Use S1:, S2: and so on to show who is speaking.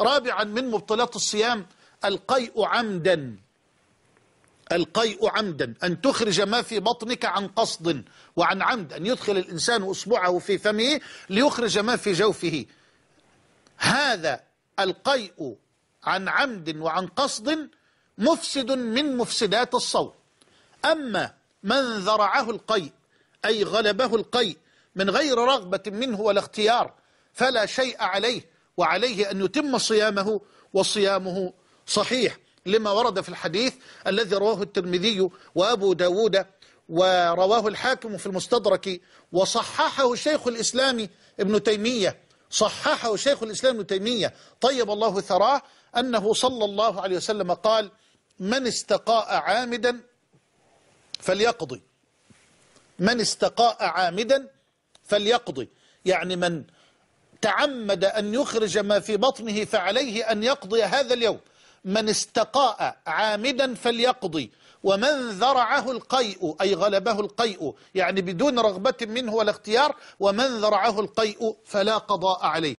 S1: رابعا من مبطلات الصيام القيء عمدا القيء عمدا أن تخرج ما في بطنك عن قصد وعن عمد أن يدخل الإنسان أصبعه في فمه ليخرج ما في جوفه هذا القيء عن عمد وعن قصد مفسد من مفسدات الصوم أما من ذرعه القيء أي غلبه القيء من غير رغبة منه ولا اختيار فلا شيء عليه وعليه أن يتم صيامه وصيامه صحيح لما ورد في الحديث الذي رواه الترمذي وأبو داود ورواه الحاكم في المستدرك وصححه شيخ الإسلام ابن تيمية صححه شيخ الإسلام ابن تيمية طيب الله ثراه أنه صلى الله عليه وسلم قال من استقاء عامدا فليقضي من استقاء عامدا فليقضي يعني من تعمد أن يخرج ما في بطنه فعليه أن يقضي هذا اليوم من استقاء عامدا فليقضي ومن ذرعه القيء أي غلبه القيء يعني بدون رغبة منه ولا اختيار ومن ذرعه القيء فلا قضاء عليه